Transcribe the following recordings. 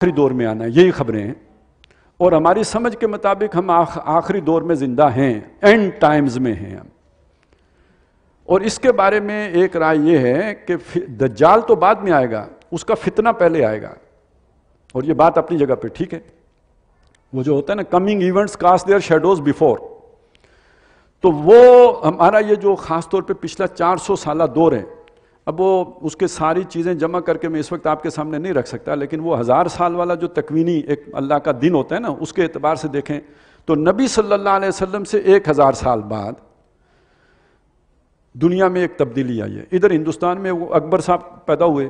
आखिरी दौर में आना यही खबरें और हमारी समझ के मुताबिक हम आखिरी दौर में ज़िंदा हैं एंड टाइम्स में हैं हम और इसके बारे में एक राय यह है कि दज्जाल तो बाद में आएगा उसका फितना पहले आएगा और यह बात अपनी जगह पे ठीक है वो जो होता है ना coming events cast their shadows before तो वो हमारा ये जो खासतौर पे पिछला 400 साल दौर है अब वो उसके सारी चीज़ें जमा करके मैं इस वक्त आपके सामने नहीं रख सकता लेकिन वो हज़ार साल वाला जो तकवीनी एक अल्लाह का दिन होता है ना उसके अतबार से देखें तो नबी सल्लल्लाहु अलैहि वसल्लम से एक हज़ार साल बाद दुनिया में एक तब्दीली आई है इधर हिंदुस्तान में वो अकबर साहब पैदा हुए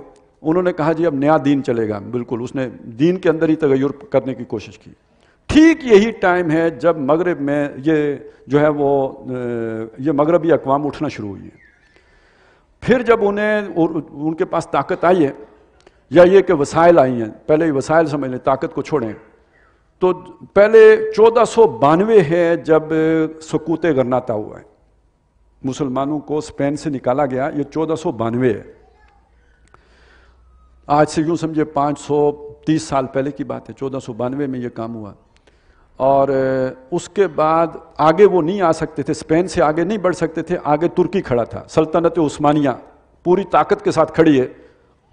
उन्होंने कहा जी अब नया दीन चलेगा बिल्कुल उसने दीन के अंदर ही तगैर करने की कोशिश की ठीक यही टाइम है जब मगरब में ये जो है वो ये मगरबी अकवाम उठना शुरू हुई है फिर जब उन्हें उनके पास ताकत आई है या ये कि वसाइल आई हैं पहले ये वसाइल समझ लें ताकत को छोड़ें तो पहले चौदह सौ बानवे है जब सकूत गरनाता हुआ है मुसलमानों को स्पेन से निकाला गया ये चौदह सौ बानवे है आज से यूं समझे पाँच सौ तीस साल पहले की बात है चौदह सौ बानवे में ये काम हुआ और उसके बाद आगे वो नहीं आ सकते थे स्पेन से आगे नहीं बढ़ सकते थे आगे तुर्की खड़ा था सल्तनत उस्मानिया पूरी ताकत के साथ खड़ी है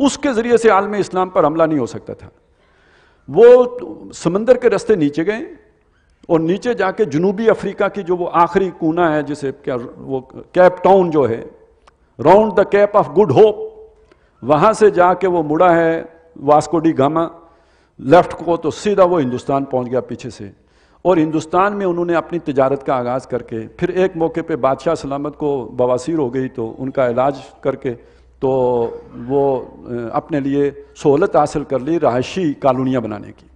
उसके ज़रिए से आलम इस्लाम पर हमला नहीं हो सकता था वो समंदर के रास्ते नीचे गए और नीचे जाके जनूबी अफ्रीका की जो वो आखिरी कोना है जिसे क्या वो कैप टाउन जो है round the Cape of Good Hope वहाँ से जाके वो मुड़ा है वास्को डी गामा लेफ्ट को तो सीधा वो हिंदुस्तान पहुँच गया पीछे से और हिंदुस्तान में उन्होंने अपनी तजारत का आगाज़ करके फिर एक मौके पे बादशाह सलामत को बवासीर हो गई तो उनका इलाज करके तो वो अपने लिए सहूलत हासिल कर ली रहायशी कॉलोनियाँ बनाने की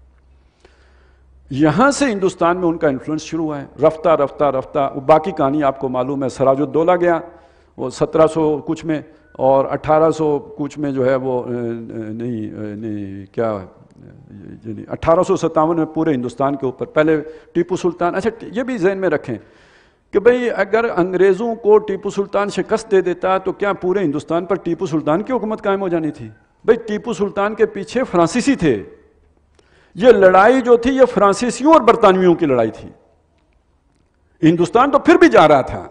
यहाँ से हिंदुस्तान में उनका इन्फ्लुएंस शुरू हुआ है रफ्ता रफ्ता रफ्ता बाकी कहानी आपको मालूम है सराजुद्दौला गया वो सौ कुछ में और 1800 कुछ में जो है वो नहीं नहीं क्या अठारह में पूरे हिंदुस्तान के ऊपर पहले टीपू सुल्तान अच्छा ये भी जहन में रखें कि भाई अगर अंग्रेज़ों को टीपू सुल्तान शिकस्त दे देता तो क्या पूरे हिंदुस्तान पर टीपू सुल्तान की हुकूमत कायम हो जानी थी भाई टीपू सुल्तान के पीछे फ्रांसीसी थे ये लड़ाई जो थी ये फ्रांसीसियों और बरतानवियों की लड़ाई थी हिंदुस्तान तो फिर भी जा रहा था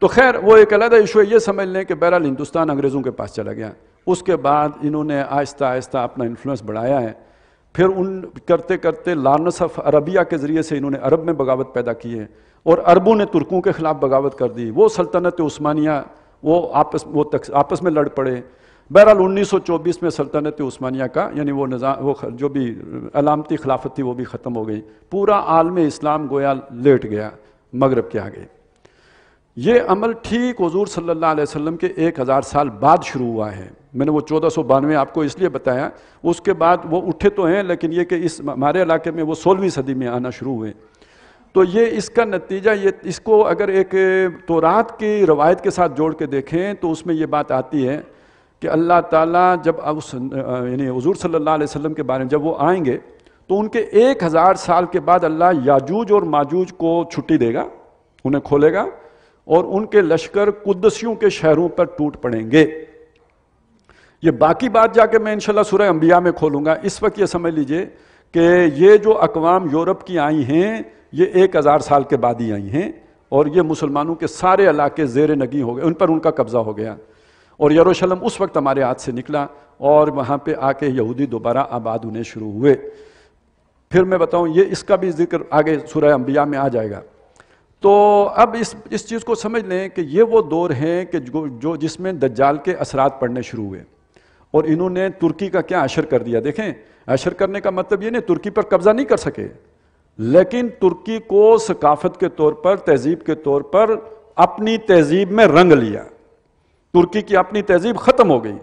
तो खैर वो एक अलग इशू ये समझ लें कि बहरहाल हिंदुस्तान अंग्रेज़ों के पास चला गया उसके बाद इन्होंने आहिस्ता आहिस्ता अपना इन्फ्लुएंस बढ़ाया है फिर उन करते करते लानस ऑफ अरबिया के ज़रिए से इन्होंने अरब में बगावत पैदा की है और अरबों ने तुर्कों के ख़िलाफ़ बगावत कर दी वो सल्तनत उस्मानिया वो आपस वो तक आपस में लड़ पड़े बहरहाल 1924 में सल्तनत उस्मानिया का यानी वो निज़ाम वो जो भी अलामती खिलाफत थी वो भी ख़त्म हो गई पूरा आलम इस्लाम गोया लेट गया मगरब के आगे ये अमल ठीक हजूर सल्ला वसम के एक हज़ार साल बाद शुरू हुआ है मैंने वो चौदह सौ बानवे आपको इसलिए बताया उसके बाद वो उठे तो हैं लेकिन ये कि इस हमारे इलाके में वो सोलहवीं सदी में आना शुरू हुए तो ये इसका नतीजा ये इसको अगर एक तो रात की रवायत के साथ जोड़ के देखें तो उसमें ये बात आती है कि अल्लाह ताली जब उस यानी हजूर सल्ला वसम के बारे में जब वो आएंगे तो उनके एक हज़ार साल के बाद अल्लाह याजूज और माजूज को छुट्टी देगा उन्हें खोलेगा और उनके लश्कर कुदसियों के शहरों पर टूट पड़ेंगे ये बाकी बात जाके मैं इंशाल्लाह सूर्य अंबिया में खोलूंगा इस वक्त ये समझ लीजिए कि ये जो अकवाम यूरोप की आई हैं ये एक हज़ार साल के बाद ही आई हैं और ये मुसलमानों के सारे इलाके जेर नगी हो गए उन पर उनका कब्ज़ा हो गया और यरूशलेम उस वक्त हमारे हाथ से निकला और वहाँ पे आके यहूदी दोबारा आबाद होने शुरू हुए फिर मैं बताऊँ ये इसका भी जिक्र आगे सूर्य अम्बिया में आ जाएगा तो अब इस इस चीज़ को समझ लें कि ये वो दौर हैं कि जो, जो जिसमें दज्जाल के असरात पड़ने शुरू हुए और इन्होंने तुर्की का क्या अशर कर दिया देखें अशर करने का मतलब ये नहीं तुर्की पर कब्जा नहीं कर सके लेकिन तुर्की को सकाफत के तौर पर तहजीब के तौर पर अपनी तहजीब में रंग लिया तुर्की की अपनी तहजीब ख़त्म हो गई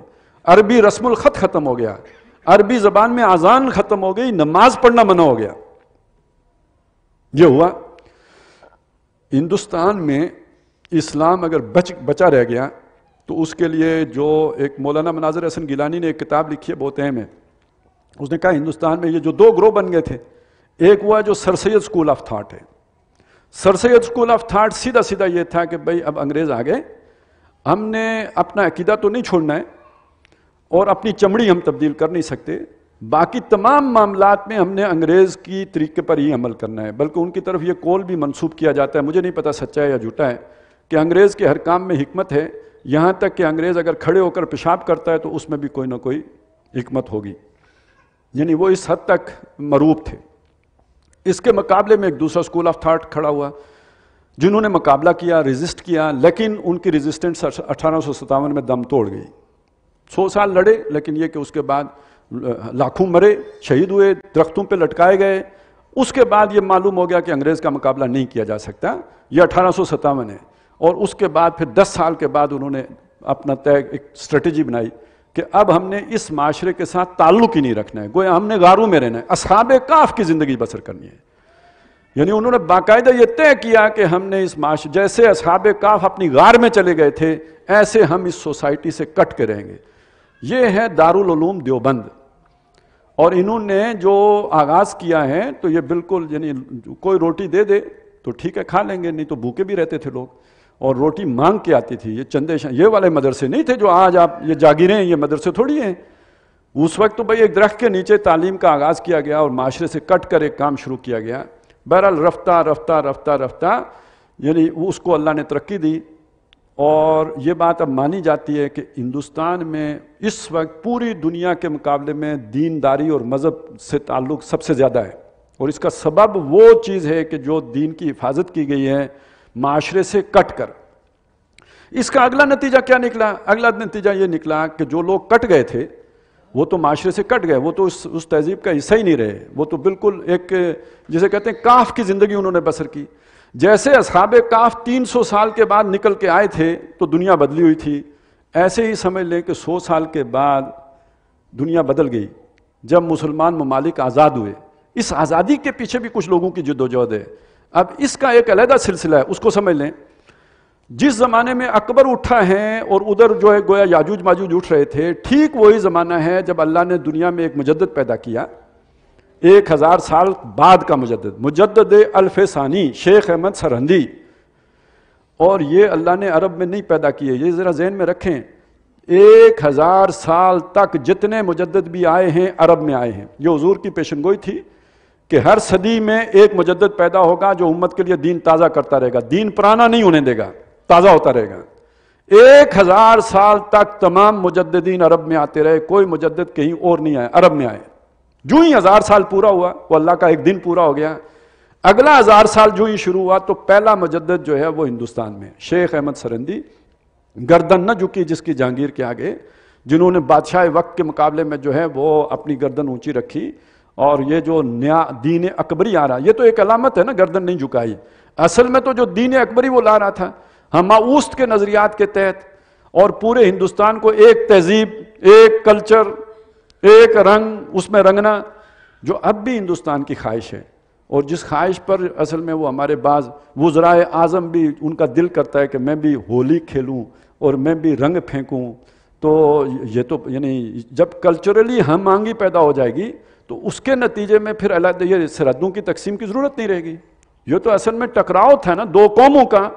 अरबी रस्मुल ख़त ख़त्म हो गया अरबी ज़बान में आज़ान ख़त्म हो गई नमाज पढ़ना मना हो गया ये हुआ हिंदुस्तान में इस्लाम अगर बच बचा रह गया तो उसके लिए जो एक मौलाना मनाजर हसन गिलानी ने एक किताब लिखी है बहुत अहम है उसने कहा हिंदुस्तान में ये जो दो ग्रोह बन गए थे एक हुआ जो Sir Syed school of thought है Sir Syed school of thought सीधा सीधा ये था कि भाई अब अंग्रेज़ आ गए हमने अपना अकीदा तो नहीं छोड़ना है और अपनी चमड़ी हम तब्दील कर नहीं सकते बाकी तमाम मामला में हमने अंग्रेज़ की तरीके पर ही अमल करना है बल्कि उनकी तरफ ये कौल भी मनसूब किया जाता है मुझे नहीं पता सच्चा है या झूठा है कि अंग्रेज़ के हर काम में हमत है यहाँ तक कि अंग्रेज़ अगर खड़े होकर पेशाब करता है तो उसमें भी कोई ना कोई हमत होगी यानी वो इस हद तक मरूब थे इसके मुकाबले में एक दूसरा स्कूल ऑफ थाट खड़ा हुआ जिन्होंने मुकाबला किया रजिस्ट किया लेकिन उनकी रजिस्टेंस अठारह में दम तोड़ गई सौ साल लड़े लेकिन ये कि उसके बाद लाखों मरे शहीद हुए दरख्तों पे लटकाए गए उसके बाद ये मालूम हो गया कि अंग्रेज़ का मुकाबला नहीं किया जा सकता ये अठारह है और उसके बाद फिर 10 साल के बाद उन्होंने अपना तय एक स्ट्रेटजी बनाई कि अब हमने इस माशरे के साथ ताल्लुक ही नहीं रखना है गोया हमने गारों में रहना है असहाब काफ की ज़िंदगी बसर करनी है यानी उन्होंने बाकायदा ये तय किया कि हमने इस माश जैसे असहाब काफ अपनी गार में चले गए थे ऐसे हम इस सोसाइटी से कट के रहेंगे ये है दारुल दारूम देवबंद और इन्होंने जो आगाज़ किया है तो ये बिल्कुल यानी कोई रोटी दे दे तो ठीक है खा लेंगे नहीं तो भूखे भी रहते थे लोग और रोटी मांग के आती थी ये चंदे ये वाले मदरसे नहीं थे जो आज आप ये जागीरें ये मदरसे थोड़ी हैं उस वक्त तो भाई एक दरख्त के नीचे तालीम का आगाज़ किया गया और माशरे से कट कर एक काम शुरू किया गया बहरहाल रफ्तार रफ्तार रफ्ता रफ्ता यानी उसको अल्लाह ने तरक्की दी और ये बात अब मानी जाती है कि हिंदुस्तान में इस वक्त पूरी दुनिया के मुकाबले में दीनदारी और मज़हब से ताल्लुक़ सबसे ज़्यादा है और इसका सबब वो चीज़ है कि जो दीन की हिफाजत की गई है माशरे से कट कर इसका अगला नतीजा क्या निकला अगला नतीजा ये निकला कि जो लोग कट गए थे वो तो माशरे से कट गए वो तो उस उस तहजीब का हिस्सा ही नहीं रहे वो तो बिल्कुल एक जिसे कहते हैं काफ की ज़िंदगी उन्होंने बसर की जैसे असहाब काफ 300 साल के बाद निकल के आए थे तो दुनिया बदली हुई थी ऐसे ही समझ लें कि 100 साल के बाद दुनिया बदल गई जब मुसलमान ममालिक आज़ाद हुए इस आज़ादी के पीछे भी कुछ लोगों की जदोजहद है अब इसका एक अलहदा सिलसिला है उसको समझ लें जिस ज़माने में अकबर उठा है और उधर जो है गोया याजूज माजूज उठ रहे थे ठीक वही ज़माना है जब अल्लाह ने दुनिया में एक मुजद पैदा किया एक हज़ार साल बाद का मुजद मुजद अल्फ सानी शेख अहमद सरहंदी और ये अल्लाह ने अरब में नहीं पैदा किए ये ज़रा जहन में रखें एक हज़ार साल तक जितने मुजद भी आए हैं अरब में आए हैं ये हजूर की पेशन गोई थी कि हर सदी में एक मुजद पैदा होगा जो उम्मत के लिए दीन ताज़ा करता रहेगा दीन पुराना नहीं होने देगा ताज़ा होता रहेगा एक हज़ार साल तक तमाम मुजद्दीन अरब में आते रहे कोई मुजद कहीं और नहीं आए अरब में आए जू ही हजार साल पूरा हुआ वो अल्लाह का एक दिन पूरा हो गया अगला हजार साल जू ही शुरू हुआ तो पहला मजद जो है वो हिंदुस्तान में शेख अहमद सरंदी गर्दन न झुकी जिसकी जहांगीर के आगे जिन्होंने बादशाह वक्त के मुकाबले में जो है वो अपनी गर्दन ऊंची रखी और ये जो नया दीन अकबरी आ रहा ये तो एक अलामत है ना गर्दन नहीं झुकाई असल में तो जो दीन अकबरी वो ला रहा था उस्त के नज़रियात के तहत और पूरे हिंदुस्तान को एक तहजीब एक कल्चर एक रंग उसमें रंगना जो अब भी हिंदुस्तान की ख्वाहिश है और जिस ख्वाहिश पर असल में वो हमारे बाज वज़राए आज़म भी उनका दिल करता है कि मैं भी होली खेलूँ और मैं भी रंग फेंकूँ तो ये तो यानी जब कल्चरली हम आंगी पैदा हो जाएगी तो उसके नतीजे में फिर अलग ये सरहदों की तकसीम की ज़रूरत नहीं रहेगी ये तो असल में टकराव था ना दो कौमों का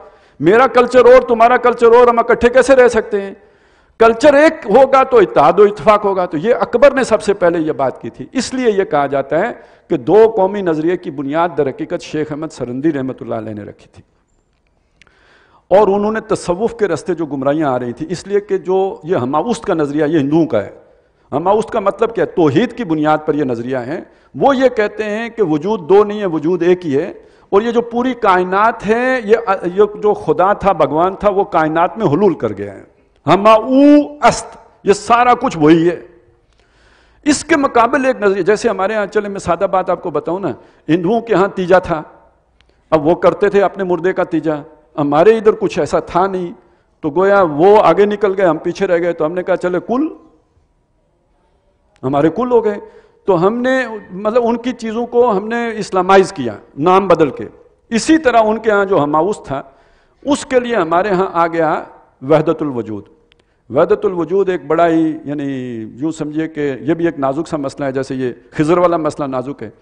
मेरा कल्चर और तुम्हारा कल्चर और हम इकट्ठे कैसे रह सकते हैं कल्चर एक होगा तो इतिहाद इतफाक होगा तो ये अकबर ने सबसे पहले ये बात की थी इसलिए ये कहा जाता है कि दो कौमी नज़रिए की बुनियाद दरकीकत शेख अहमद सरंदी रहमत ने रखी थी और उन्होंने तसवुफ़ के रस्ते जो गुमराहियां आ रही थी इसलिए कि जो ये हमाउस का नज़रिया ये हिंदुओं का है हमाउस का मतलब क्या है तोहहीद की बुनियाद पर यह नज़रिया है वो ये कहते हैं कि वजूद दो नहीं है वजूद एक ही है और ये जो पूरी कायनात है ये जो खुदा था भगवान था वो कायनात में हलूल कर गया है हम ऊ अस्त ये सारा कुछ वही है इसके मुकाबले एक नजरिया जैसे हमारे यहां चले मैं सादा बात आपको बताऊं ना हिंदुओं के यहां तीजा था अब वो करते थे अपने मुर्दे का तीजा हमारे इधर कुछ ऐसा था नहीं तो गोया वो आगे निकल गए हम पीछे रह गए तो हमने कहा चले कुल हमारे कुल हो गए तो हमने मतलब उनकी चीज़ों को हमने इस्लामाइज किया नाम बदल के इसी तरह उनके यहां जो हमाउस था उसके लिए हमारे यहां आ गया वहदतुलवजूद वहदतुलवजूद एक बड़ा ही यानी यूँ समझिए कि यह भी एक नाजुक सा मसला है जैसे ये खिजर वाला मसला नाजुक है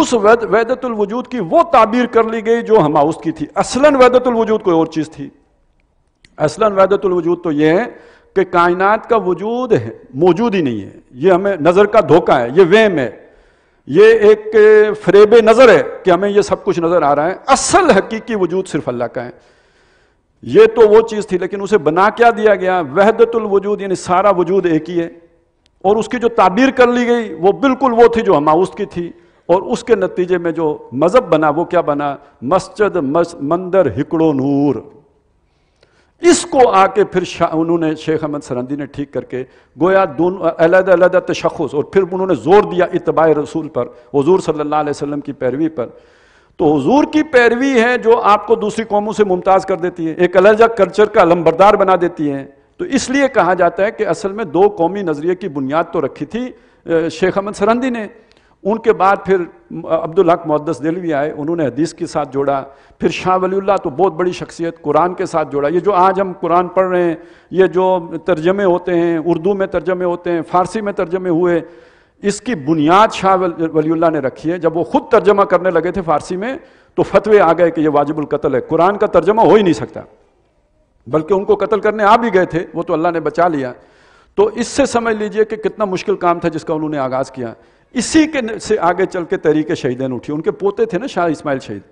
उस वजूद की वो ताबीर कर ली गई जो हमाउस की थी असलन वहदतुलवजूद कोई और चीज़ थी असलन वजूद तो ये है कि कायनात का वजूद मौजूद ही नहीं है ये हमें नज़र का धोखा है ये वेम है ये एक फरेब नज़र है कि हमें ये सब कुछ नज़र आ रहा है असल हकीकी वजूद सिर्फ अल्लाह का है ये तो वो चीज़ थी लेकिन उसे बना क्या दिया गया वहदतुल वजूद यानी सारा वजूद एक ही है और उसकी जो ताबीर कर ली गई वो बिल्कुल वो थी जो हमाउस की थी और उसके नतीजे में जो मज़हब बना वो क्या बना मस्जिद मस, मंदिर हिकड़ो नूर इसको आके फिर उन्होंने शेख अहमद सरंदी ने ठीक करके गोया दोनों अलहदा तशखस और फिर उन्होंने जोर दिया इतबा रसूल पर हजूर सल्ला वसलम की पैरवी पर तो हुजूर की पैरवी है जो आपको दूसरी कौमों से मुमताज़ कर देती है एक अलग कल्चर का लम्बरदार बना देती है तो इसलिए कहा जाता है कि असल में दो कौमी नज़रिए की बुनियाद तो रखी थी शेख अहमद सरंदी ने उनके बाद फिर अब्दुल हक मुद्दस दिलवी आए उन्होंने हदीस के साथ जोड़ा फिर शाह वलील्ला तो बहुत बड़ी शख्सियत कुरान के साथ जोड़ा ये जो आज हम कुरान पढ़ रहे हैं ये जो तर्जमे होते हैं उर्दू में तर्जमे होते हैं फ़ारसी में तर्जमे हुए इसकी बुनियाद शाह वलील्ला ने रखी है जब वो खुद तर्जमा करने लगे थे फारसी में तो फतवे आ गए कि ये वाजिबुल कत्ल है कुरान का तर्जमा हो ही नहीं सकता बल्कि उनको कत्ल करने आ भी गए थे वो तो अल्लाह ने बचा लिया तो इससे समझ लीजिए कि कितना मुश्किल काम था जिसका उन्होंने आगाज़ किया इसी के से आगे चल के तरीके शहीदैन उठी उनके पोते थे ना शाह इस्माइल शहीद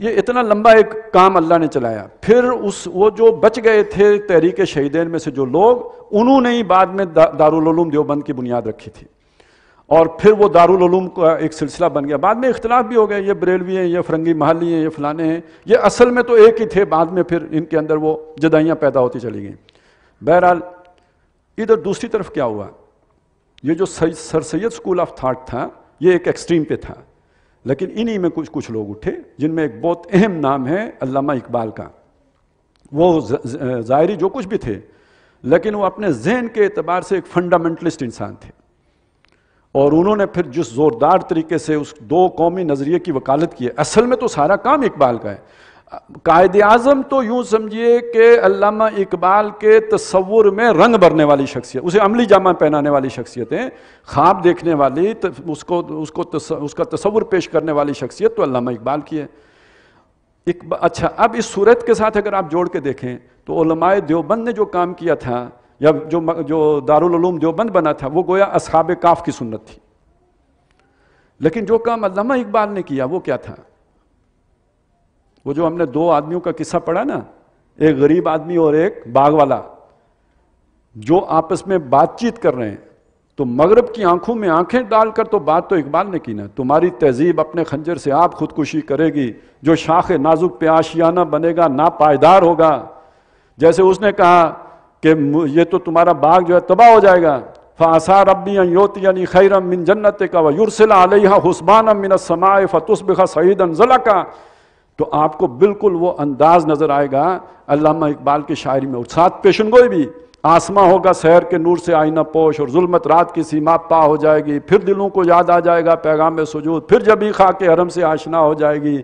ये इतना लंबा एक काम अल्लाह ने चलाया फिर उस वो जो बच गए थे तहरीक शहीदेन में से जो लोग उन्होंने ही बाद में दा, दारुलूम देवबंद की बुनियाद रखी थी और फिर वो दारुलूम का एक सिलसिला बन गया बाद में इख्तलाफ भी हो गए ये बरेलवी हैं ये फरंगी महली हैं ये फलाने हैं ये असल में तो एक ही थे बाद में फिर इनके अंदर वो जदाइयाँ पैदा होती चली गई बहरहाल इधर दूसरी तरफ क्या हुआ ये जो Sir Syed school of thought था ये एक एक्सट्रीम पे था लेकिन इन्हीं में कुछ कुछ लोग उठे जिनमें एक बहुत अहम नाम है अलामा इकबाल का वो ज़ायरी जो कुछ भी थे लेकिन वो अपने जहन के अतबार से एक फंडामेंटलिस्ट इंसान थे और उन्होंने फिर जिस ज़ोरदार तरीके से उस दो कौमी नज़रिए की वकालत की है असल में तो सारा काम इकबाल का है कायद आजम तो यूं समझिए कि अल्लामा इकबाल के तस्वुर में रंग भरने वाली शख्सियत उसे अमली जामा पहनाने वाली शख्सियतें ख्वाब देखने वाली त, उसको उसको तस, उसका तस्वुर पेश करने वाली शख्सियत तो अल्लामा इकबाल की है एक अच्छा अब इस सूरत के साथ अगर आप जोड़ के देखें तो उलमाए देवबंद ने जो काम किया था या जो जो दारुलूम देवबंद बना था वो गोया असहाब काफ की सुन्नत थी लेकिन जो काम अल्लामा इकबाल ने किया वो क्या था वो जो हमने दो आदमियों का किस्सा पढ़ा ना एक गरीब आदमी और एक बाघ वाला जो आपस में बातचीत कर रहे हैं तो मगरब की आंखों में आंखें डालकर तो बात तो इकबाल ने की ना तुम्हारी तहजीब अपने खंजर से आप खुदकुशी करेगी जो शाख नाजुक पे आशियाना बनेगा ना पायदार होगा जैसे उसने कहा कि ये तो तुम्हारा बाग जो है तबाह हो जाएगा फ़ासा रबी योति यानी खैरम मिन जन्नत का वयुरसिला हुस्बान मिन समाय फ़तुसबिखा सईद का तो आपको बिल्कुल वो अंदाज नज़र आएगा अल्लामा इकबाल की शायरी में उत्साह पेशन गोई भी आसमा होगा शहर के नूर से आईना पोश और जुलमत रात की सीमा पा हो जाएगी फिर दिलों को याद आ जाएगा पैगाम सजूद फिर जब ही खा के हरम से आशना हो जाएगी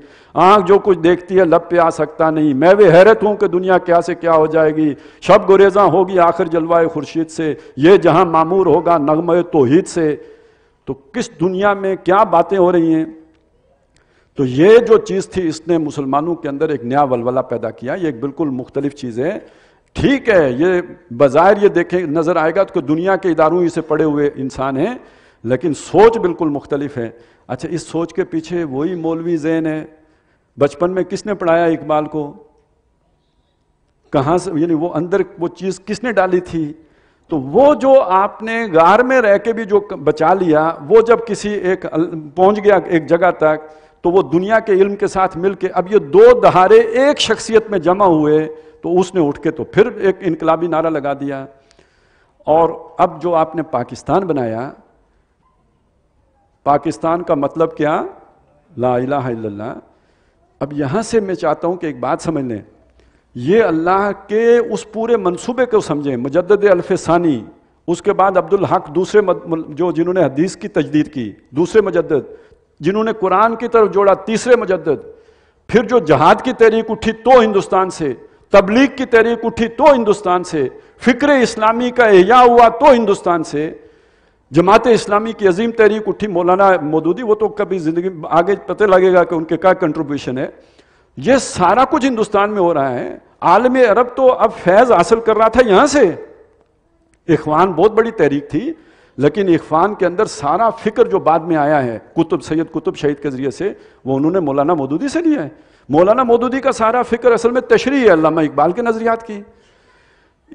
आँख जो कुछ देखती है लब पे आ सकता नहीं मैं वे हैरत हूँ कि दुनिया क्या से क्या हो जाएगी शब गुरेजा होगी आखिर जलवाए खुर्शीद से ये जहाँ मामूर होगा नगम तोहिद से तो किस दुनिया में क्या बातें हो रही हैं तो ये जो चीज़ थी इसने मुसलमानों के अंदर एक नया वलवला पैदा किया ये एक बिल्कुल मुख्तलिफ चीज़ है ठीक है ये बाज़ाहिर ये देखें नज़र आएगा तो दुनिया के इदारों से पड़े हुए इंसान हैं लेकिन सोच बिल्कुल मुख्तलिफ है अच्छा इस सोच के पीछे वही मौलवी जैन है बचपन में किसने पढ़ाया इकबाल को कहाँ से यानी वो अंदर वो चीज़ किसने डाली थी तो वो जो आपने गार में रह के भी जो बचा लिया वो जब किसी एक पहुंच गया एक जगह तक तो वो दुनिया के इल्म के साथ मिलके अब ये दो दहाड़े एक शख्सियत में जमा हुए तो उसने उठ के तो फिर एक इनकलाबी नारा लगा दिया और अब जो आपने पाकिस्तान बनाया पाकिस्तान का मतलब क्या ला अब यहां से मैं चाहता हूं कि एक बात समझ लें ये अल्लाह के उस पूरे मंसूबे को समझें मुजद अल्फ़ानी उसके बाद अब्दुल हक दूसरे जो जिन्होंने हदीस की तजदीद की दूसरे मुजद जिन्होंने कुरान की तरफ जोड़ा तीसरे मुजद फिर जो जहाद की तहरीक उठी तो हिंदुस्तान से तबलीग की तहरीक उठी तो हिंदुस्तान से फ़िक्र इस्लामी का एहया हुआ तो हिंदुस्तान से जमात इस्लामी की अजीम तहरीक उठी मौलाना मोदूदी वो तो कभी ज़िंदगी आगे पता लगेगा कि उनके क्या कंट्रीब्यूशन है ये सारा कुछ हिंदुस्तान में हो रहा है आलम अरब तो अब फैज़ हासिल कर रहा था यहां से इखवान बहुत बड़ी तहरीक थी लेकिन इरफान के अंदर सारा फिक्र जो बाद में आया है कुतुब सैयद कुतुब शहीद के ज़रिए से वो उन्होंने मौलाना मौदूदी से लिया है मौलाना मौदूदी का सारा फिक्र असल में तशरी है इकबाल के नज़रियात की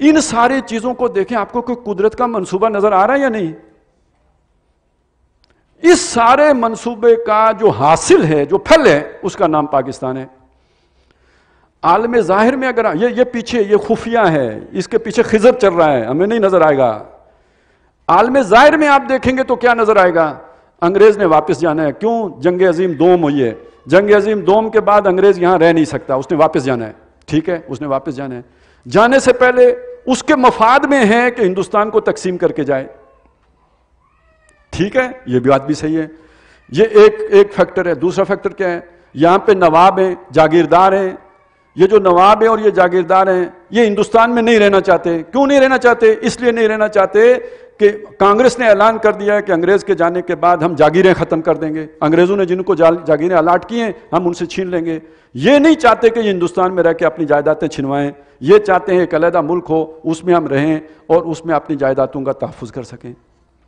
इन सारी चीज़ों को देखें आपको कोई कुदरत का मनसूबा नज़र आ रहा है या नहीं इस सारे मनसूबे का जो हासिल है जो फल है उसका नाम पाकिस्तान है आलम ज़ाहिर में अगर ये ये पीछे ये खुफिया है इसके पीछे खिजब चल रहा है हमें नहीं नज़र आएगा आलम जाहिर में आप देखेंगे तो क्या नजर आएगा अंग्रेज ने वापस जाना है क्यों जंग अजीम दोम हुई है जंग अजीम दोम के बाद अंग्रेज यहां रह नहीं सकता उसने वापस जाना है ठीक है उसने वापस जाना है जाने से पहले उसके मफाद में है कि हिंदुस्तान को तकसीम करके जाए ठीक है यह भी बात भी सही है ये एक एक फैक्टर है दूसरा फैक्टर क्या है यहां पे नवाब हैं जागीरदार हैं ये जो नवाब हैं और ये जागीरदार हैं ये हिंदुस्तान में नहीं रहना चाहते क्यों नहीं रहना चाहते इसलिए नहीं रहना चाहते कि कांग्रेस ने ऐलान कर दिया है कि अंग्रेज के जाने के बाद हम जागीरें खत्म कर देंगे अंग्रेजों ने जिनको जागीरें अलाट की हैं हम उनसे छीन लेंगे ये नहीं चाहते कि हिंदुस्तान में रह के अपनी जायदादें छिनवाएं ये चाहते हैं एक अलहदा मुल्क हो उसमें हम रहें और उसमें अपनी जायदादों का तहफुज कर सकें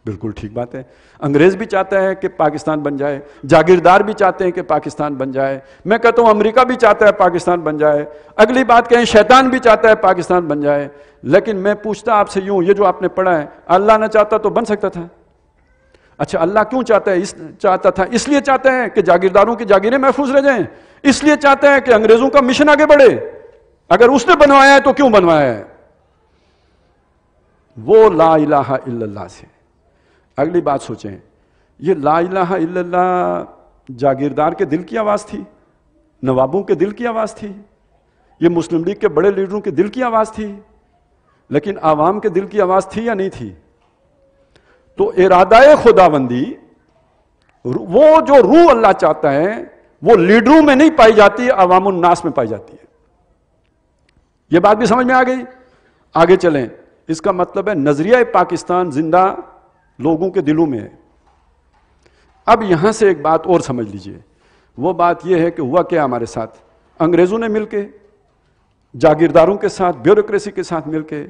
बिल्कुल ठीक बात है अंग्रेज भी चाहता है कि पाकिस्तान बन जाए जागीरदार भी चाहते हैं कि पाकिस्तान बन जाए मैं कहता हूं अमेरिका भी चाहता है पाकिस्तान बन जाए अगली बात कहें शैतान भी चाहता है पाकिस्तान बन जाए लेकिन मैं पूछता आपसे यूं ये जो आपने पढ़ा है अल्लाह ना चाहता तो बन सकता था अच्छा अल्लाह क्यों चाहता है इस चाहता था इसलिए चाहते हैं कि जागीरदारों की जागीरें महफूज रह जाएं इसलिए चाहते हैं कि अंग्रेजों का मिशन आगे बढ़े अगर उसने बनवाया है तो क्यों बनवाया है वो ला इलाहा इल्लल्लाह से अगली बात सोचें ये ला इलाहा इल्लल्लाह जागीरदार के दिल की आवाज़ थी नवाबों के दिल की आवाज़ थी ये मुस्लिम लीग के बड़े लीडरों के दिल की आवाज़ थी लेकिन आवाम के दिल की आवाज थी या नहीं थी तो इरादा खुदाबंदी वो जो रूह अल्लाह चाहता है वो लीडरों में नहीं पाई जाती अवाम उन्नास में पाई जाती है यह बात भी समझ में आ गई आगे चलें इसका मतलब है नजरिया पाकिस्तान जिंदा लोगों के दिलों में है अब यहां से एक बात और समझ लीजिए वो बात यह है कि हुआ क्या हमारे साथ अंग्रेजों ने मिलकर जागीरदारों के साथ ब्यूरोक्रेसी के साथ मिलके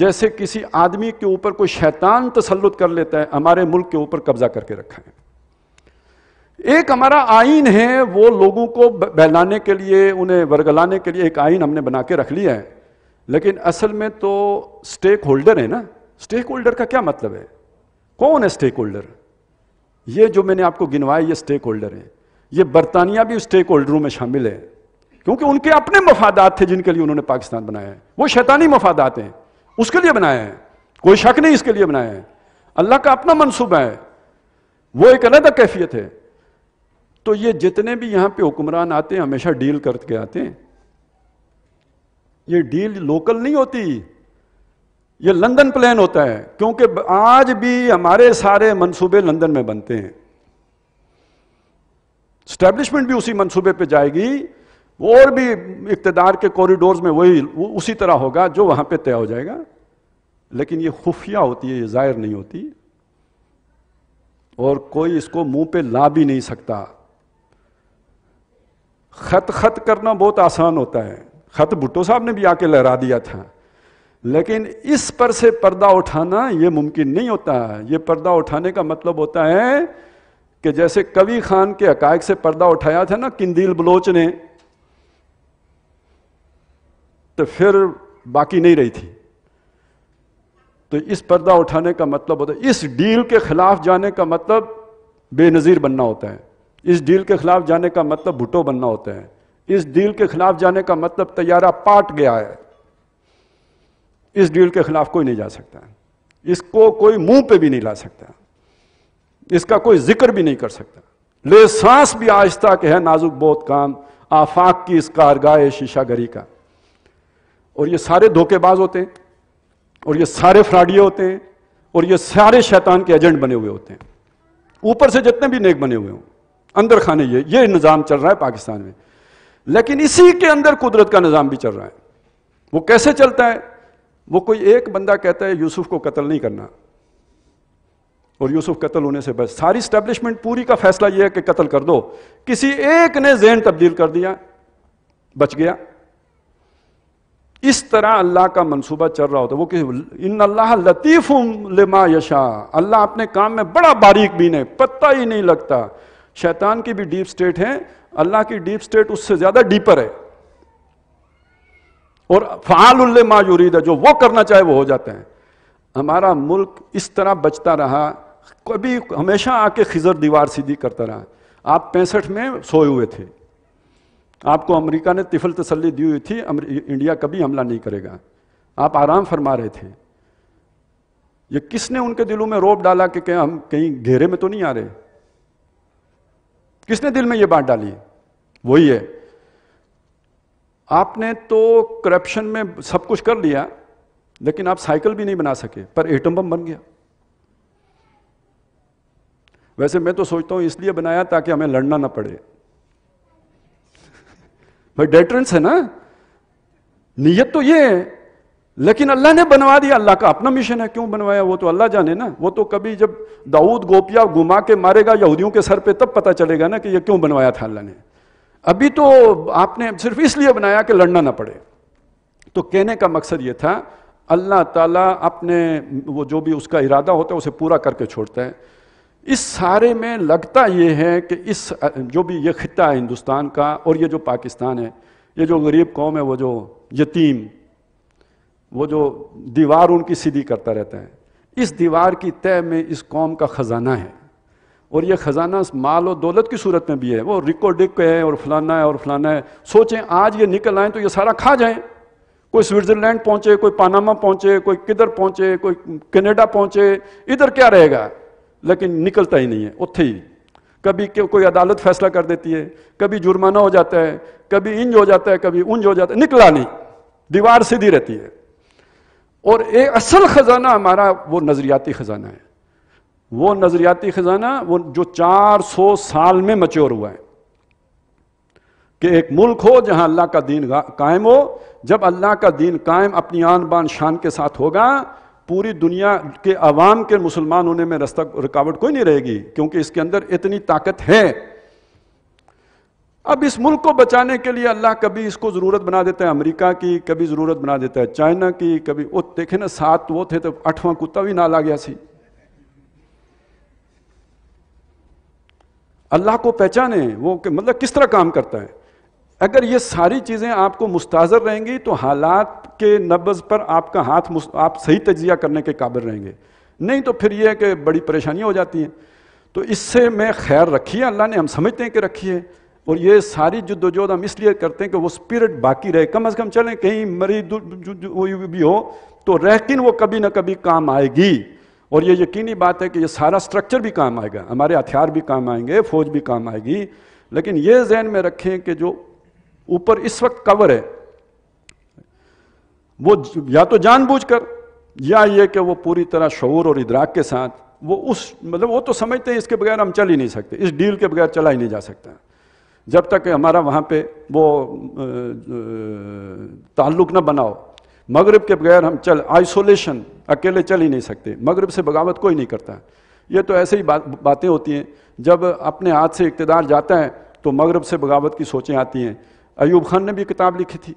जैसे किसी आदमी के ऊपर कोई शैतान तसल्लुत कर लेता है हमारे मुल्क के ऊपर कब्जा करके रखा है एक हमारा आइन है वो लोगों को बहलाने के लिए उन्हें वर्गलाने के लिए एक आइन हमने बना के रख लिया है लेकिन असल में तो स्टेक होल्डर है ना स्टेक होल्डर का क्या मतलब है कौन है स्टेक होल्डर ये जो मैंने आपको गिनवाया ये स्टेक होल्डर है ये बरतानिया भी स्टेक होल्डरों में शामिल है क्योंकि उनके अपने मफादात थे जिनके लिए उन्होंने पाकिस्तान बनाया है वो शैतानी मफादात हैं उसके लिए बनाए हैं कोई शक नहीं इसके लिए बनाए हैं अल्लाह का अपना मनसूबा है वो एक अलग कैफियत है तो ये जितने भी यहाँ पे हुक्मरान आते हैं हमेशा डील करके आते हैं ये डील लोकल नहीं होती ये लंदन प्लान होता है क्योंकि आज भी हमारे सारे मंसूबे लंदन में बनते हैं स्टैब्लिशमेंट भी उसी मंसूबे पे जाएगी और भी इकतदार के कॉरिडोर्स में वही उसी तरह होगा जो वहां पे तय हो जाएगा लेकिन ये खुफिया होती है ये जाहिर नहीं होती और कोई इसको मुंह पे ला भी नहीं सकता खत खत करना बहुत आसान होता है खत भुट्टो साहब ने भी आके लहरा दिया था लेकिन इस पर से पर्दा उठाना ये मुमकिन नहीं होता है ये पर्दा उठाने का मतलब होता है कि जैसे कवि खान के हकायक से पर्दा उठाया था ना किंदील बलोच ने तो फिर बाकी नहीं रही थी तो इस पर्दा उठाने का मतलब होता है इस डील के खिलाफ जाने का मतलब बेनज़ीर बनना होता है इस डील के खिलाफ जाने का मतलब भुटो बनना होता है इस डील के खिलाफ जाने का मतलब तैयारा पाट गया है इस डील के खिलाफ कोई नहीं जा सकता इसको कोई मुंह पे भी नहीं ला सकता इसका कोई जिक्र भी नहीं कर सकता ले सांस भी आज के है नाजुक बहुत काम आफाक की इस कारगाह गरी का और ये सारे धोखेबाज होते हैं और ये सारे फ्राडिये होते हैं और ये सारे शैतान के एजेंट बने हुए होते हैं ऊपर से जितने भी नेक बने हुए हों अंदर खाने ये ये निज़ाम चल रहा है पाकिस्तान में लेकिन इसी के अंदर कुदरत का निज़ाम भी चल रहा है वो कैसे चलता है वो कोई एक बंदा कहता है यूसुफ को कत्ल नहीं करना और यूसुफ कत्ल होने से बस सारी स्टैब्लिशमेंट पूरी का फैसला यह है कि कत्ल कर दो किसी एक ने जहन तब्दील कर दिया बच गया इस तरह अल्लाह का मंसूबा चल रहा होता है वो कि इन अल्लाह लतीफ़ लिमा यशा अल्लाह अपने काम में बड़ा बारीक बीन है पता ही नहीं लगता शैतान की भी डीप स्टेट है अल्लाह की डीप स्टेट उससे ज़्यादा डीपर है और फ़ाल मा युरीद है जो वो करना चाहे वो हो जाते हैं हमारा मुल्क इस तरह बचता रहा कभी हमेशा आके खिजर दीवार सीधी करता रहा आप पैंसठ में सोए हुए थे आपको अमेरिका ने तिफल तसली दी हुई थी इंडिया कभी हमला नहीं करेगा आप आराम फरमा रहे थे ये किसने उनके दिलों में रोप डाला कि हम कहीं घेरे में तो नहीं आ रहे किसने दिल में ये बात डाली वही है आपने तो करप्शन में सब कुछ कर लिया लेकिन आप साइकिल भी नहीं बना सके पर एटम बम बन गया वैसे मैं तो सोचता हूं इसलिए बनाया ताकि हमें लड़ना ना पड़े भाई डेटरेंस है ना नीयत तो ये है लेकिन अल्लाह ने बनवा दिया अल्लाह का अपना मिशन है क्यों बनवाया वो तो अल्लाह जाने ना वो तो कभी जब दाऊद गोपिया घुमा के मारेगा यहूदियों के सर पे तब पता चलेगा ना कि ये क्यों बनवाया था अल्लाह ने अभी तो आपने सिर्फ इसलिए बनाया कि लड़ना ना पड़े तो कहने का मकसद ये था अल्लाह ताला अपने वो जो भी उसका इरादा होता है उसे पूरा करके छोड़ता है इस सारे में लगता ये है कि इस जो भी ये खत्ता है हिंदुस्तान का और ये जो पाकिस्तान है ये जो गरीब कौम है वो जो यतीम वो जो दीवार उनकी सीधी करता रहता है इस दीवार की तय में इस कौम का ख़जाना है और ये ख़जाना माल और दौलत की सूरत में भी है वो रिको डिक है और फलाना है और फलाना है सोचें आज ये निकल आए तो ये सारा खा जाए कोई स्विट्ज़रलैंड पहुंचे कोई पानामा पहुंचे कोई किधर पहुंचे कोई कनाडा पहुंचे इधर क्या रहेगा लेकिन निकलता ही नहीं है उत्थे ही कभी कोई अदालत फैसला कर देती है कभी जुर्माना हो जाता है कभी इंज हो जाता है कभी उंज हो जाता है निकला नहीं दीवार सीधी रहती है और एक असल खजाना हमारा वो नज़रियाती खजाना है वो नज़रियाती खजाना वो जो 400 साल में मच्योर हुआ है कि एक मुल्क हो जहां अल्लाह का दीन कायम हो जब अल्लाह का दीन कायम अपनी आन बान शान के साथ होगा पूरी दुनिया के आवाम के मुसलमान होने में रास्ता रुकावट कोई नहीं रहेगी क्योंकि इसके अंदर इतनी ताकत है अब इस मुल्क को बचाने के लिए अल्लाह कभी इसको ज़रूरत बना देता है अमेरिका की कभी ज़रूरत बना देता है चाइना की कभी वो देखे ना सात वो थे तो आठवां कुत्ता भी ना ला गया सी अल्लाह को पहचाने वो मतलब किस तरह काम करता है अगर ये सारी चीज़ें आपको मुस्ताजर रहेंगी तो हालात के नब्ज़ पर आपका हाथ आप सही तजिया करने के काबिल रहेंगे नहीं तो फिर यह है कि बड़ी परेशानियाँ हो जाती हैं तो इससे मैं खैर रखी है अल्लाह ने हम समझते हैं कि रखी है और ये सारी जद्दोजहद हम इसलिए करते हैं कि वो स्पिरिट बाकी रहे कम अज़ कम चलें कहीं मरीज भी हो तो रहकिन वो कभी ना कभी काम आएगी और ये यकीनी बात है कि ये सारा स्ट्रक्चर भी काम आएगा हमारे हथियार भी काम आएंगे फौज भी काम आएगी लेकिन ये जहन में रखें कि जो ऊपर इस वक्त कवर है वो या तो जानबूझकर या ये कि वो पूरी तरह शौर और इदराक के साथ वो उस मतलब वो तो समझते हैं इसके बगैर हम चल ही नहीं सकते इस डील के बगैर चला ही नहीं जा सकता जब तक हमारा वहाँ पे वो ताल्लुक न बनाओ मगरब के बगैर हम चल आइसोलेशन अकेले चल ही नहीं सकते मगरब से बगावत कोई नहीं करता ये तो ऐसे ही बा, बातें होती हैं जब अपने हाथ से इकतदार जाता है तो मगरब से बगावत की सोचें आती हैं अयूब खान ने भी किताब लिखी थी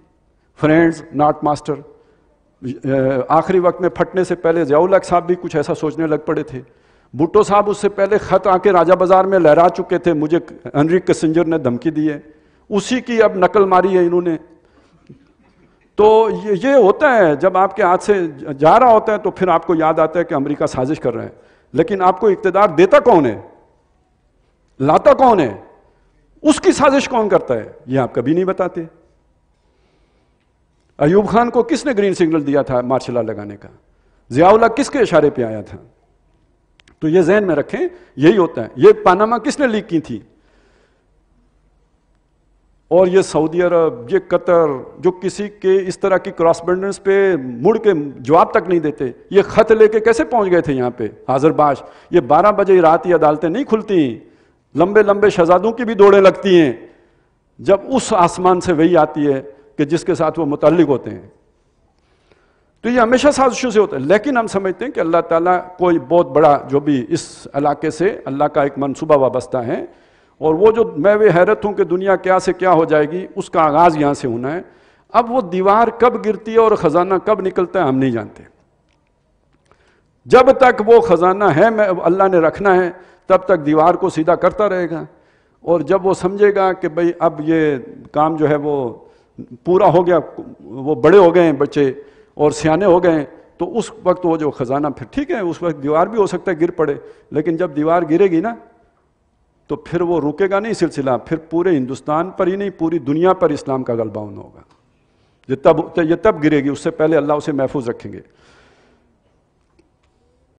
फ्रेंड्स नाट मास्टर आखिरी वक्त में फटने से पहले जयाउल साहब भी कुछ ऐसा सोचने लग पड़े थे भुट्टो साहब उससे पहले खत आके राजा बाजार में लहरा चुके थे मुझे अनरी कसेंजर ने धमकी दी है उसी की अब नकल मारी है इन्होंने तो ये, ये होता है जब आपके हाथ से जा रहा होता है तो फिर आपको याद आता है कि अमेरिका साजिश कर रहा है लेकिन आपको इकतदार देता कौन है लाता कौन है उसकी साजिश कौन करता है यह आप कभी नहीं बताते अयूब खान को किसने ग्रीन सिग्नल दिया था मार्शल लगाने का जियाउला किसके इशारे पे आया था तो ये जहन में रखें यही होता है ये पानामा किसने लीक की थी और ये सऊदी अरब ये कतर जो किसी के इस तरह की क्रॉसबेंडेंस पे मुड़ के जवाब तक नहीं देते ये खत लेके कैसे पहुंच गए थे यहां पे हाजरबाश ये 12 बजे रात ही अदालतें नहीं खुलती लंबे लंबे शहजादों की भी दौड़ें लगती हैं जब उस आसमान से वही आती है कि जिसके साथ वो मुतल होते हैं तो ये हमेशा साजिशों से होता है लेकिन हम समझते हैं कि अल्लाह ताला कोई बहुत बड़ा जो भी इस इलाके से अल्लाह का एक मनसूबा वाबस्ता है और वो जो मैं वे हैरत हूँ कि दुनिया क्या से क्या हो जाएगी उसका आगाज़ यहाँ से होना है अब वो दीवार कब गिरती है और ख़जाना कब निकलता है हम नहीं जानते जब तक वो ख़जाना है मैं अल्लाह ने रखना है तब तक दीवार को सीधा करता रहेगा और जब वो समझेगा कि भाई अब ये काम जो है वो पूरा हो गया वो बड़े हो गए बच्चे और सियाने हो गए तो उस वक्त वो जो ख़जाना फिर ठीक है उस वक्त दीवार भी हो सकता है गिर पड़े लेकिन जब दीवार गिरेगी ना तो फिर वो रुकेगा नहीं सिलसिला फिर पूरे हिंदुस्तान पर ही नहीं पूरी दुनिया पर इस्लाम का गलबाउन होगा ये तब ये तब गिरेगी उससे पहले अल्लाह उसे महफूज रखेंगे